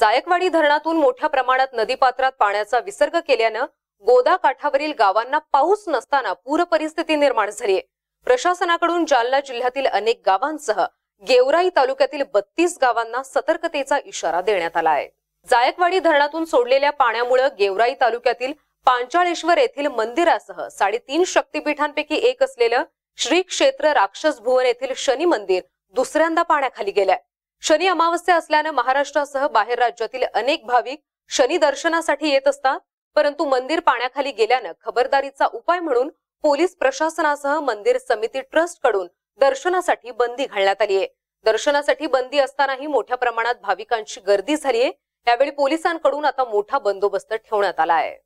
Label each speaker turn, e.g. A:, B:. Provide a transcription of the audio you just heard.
A: जायकवाडी धरणातून मोठ्या प्रमाणात नदीपात्रात पाण्याचा विसर्ग केल्यानं गोदा काठावरील गावांना पाऊस नसताना पूर परिस्थिती निर्माण झाली आहे प्रशासनाकडून जालना जिल्ह्यातील अनेक गावांसह गेवराई तालुक्यातील बत्तीस गावांना सतर्कतेचा इशारा देण्यात आला आहे जायकवाडी धरणातून सोडलेल्या पाण्यामुळे गेवराई तालुक्यातील पांचाळेश्वर येथील मंदिरासह साडेतीन शक्तीपीठांपैकी एक असलेलं श्री क्षेत्र राक्षस भुवन येथील शनी मंदिर दुसऱ्यांदा पाण्याखाली गेलंय शनी अमावस्या असल्यानं महाराष्ट्रासह बाहेर राज्यातील अनेक भाविक शनी दर्शनासाठी येत असतात परंतु मंदिर पाण्याखाली गेल्यानं खबरदारीचा उपाय म्हणून पोलीस प्रशासनासह मंदिर समिती ट्रस्ट कडून दर्शनासाठी बंदी घालण्यात आली आहे दर्शनासाठी बंदी असतानाही मोठ्या प्रमाणात भाविकांची गर्दी झालीय यावेळी पोलिसांकडून आता मोठा बंदोबस्त ठेवण्यात आला आहे